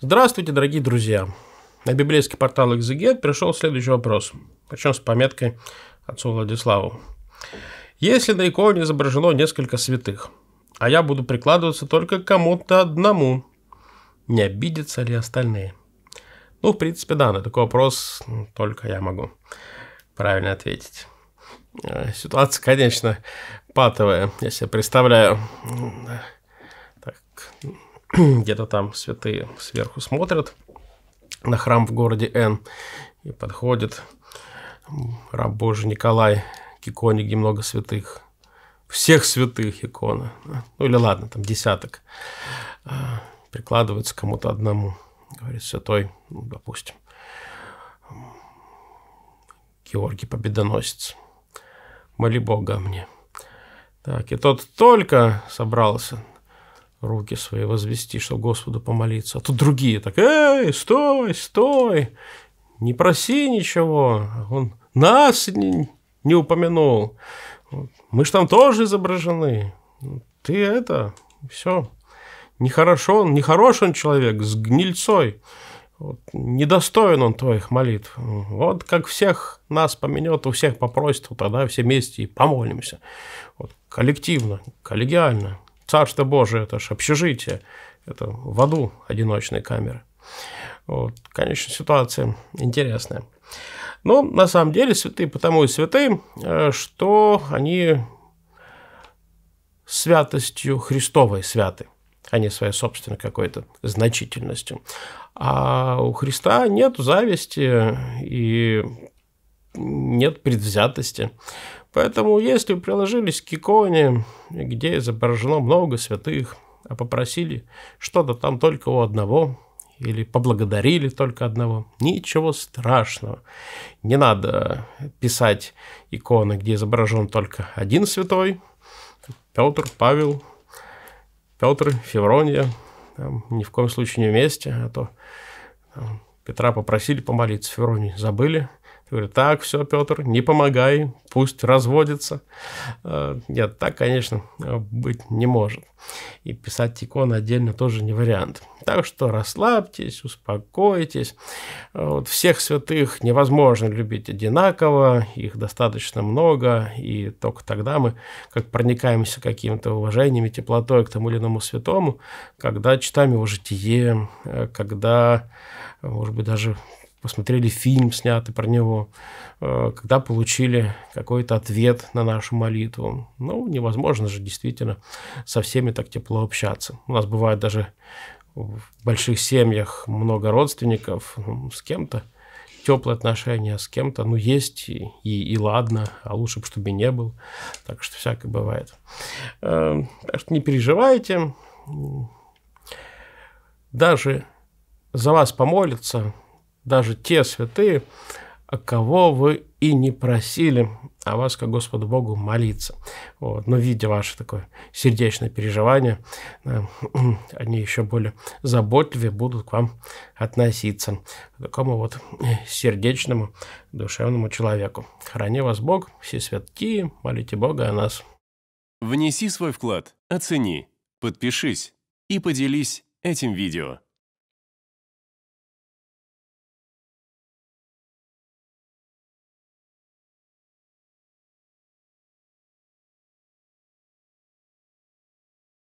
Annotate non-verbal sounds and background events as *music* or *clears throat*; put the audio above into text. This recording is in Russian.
Здравствуйте, дорогие друзья! На библейский портал «Экзегет» пришел следующий вопрос, причем с пометкой отцу Владиславу. «Если на иконе изображено несколько святых, а я буду прикладываться только кому-то одному, не обидятся ли остальные?» Ну, в принципе, да, на такой вопрос только я могу правильно ответить. Э, ситуация, конечно, патовая, я себе представляю. Так, *clears throat* где-то там святые сверху смотрят на храм в городе Н. И подходит раб Божий Николай к иконе, где много святых. Всех святых икона. Ну или ладно, там десяток. А, прикладывается кому-то одному. Говорит, святой, ну, допустим, Георгий Победоносец. Моли Бога мне. Так, и тот только собрался, руки свои возвести, чтобы Господу помолиться. А тут другие так, эй, стой, стой, не проси ничего, он нас не, не упомянул, мы ж там тоже изображены, ты это, все, нехорошо он, нехорош он человек, с гнильцой, вот, недостоин он твоих молитв. Вот как всех нас поменет, у всех попросит, вот тогда все вместе и помолимся. Вот, коллективно, коллегиально. Царство Божие – это же общежитие, это в аду одиночные камеры. Вот, конечно, ситуация интересная. Но на самом деле святые потому и святые, э, что они святостью Христовой святы, а не своей собственной какой-то значительностью. А у Христа нет зависти и нет предвзятости. Поэтому, если приложились к иконе, где изображено много святых, а попросили что-то там только у одного, или поблагодарили только одного. Ничего страшного. Не надо писать иконы, где изображен только один святой. Петр, Павел, Петр, Феврония. Там, ни в коем случае не вместе, а то там, Петра попросили помолиться, Февронии забыли. Говорю, так, все, Петр, не помогай, пусть разводится. Э, нет, так, конечно, быть не может. И писать тикон отдельно тоже не вариант. Так что расслабьтесь, успокойтесь. Вот всех святых невозможно любить одинаково, их достаточно много, и только тогда мы как проникаемся каким-то уважением и теплотой к тому или иному святому, когда читаем его житие, э, когда, может быть, даже посмотрели фильм, снятый про него, э, когда получили какой-то ответ на нашу молитву. Ну, невозможно же действительно со всеми так тепло общаться. У нас бывает даже в больших семьях много родственников, с кем-то теплые отношения, а с кем-то, ну, есть и, и, и ладно, а лучше бы, чтобы и не было. Так что всякое бывает. Э, так что не переживайте. Даже за вас помолятся, даже те святые, кого вы и не просили о вас, как Господу Богу, молиться. Вот. Но видя ваше такое сердечное переживание, да, э, *clears throat* они еще более заботливее будут к вам относиться, к такому вот э, сердечному, душевному человеку. Храни вас Бог, все святки, молите Бога о нас. Внеси свой вклад, оцени, подпишись и поделись этим видео.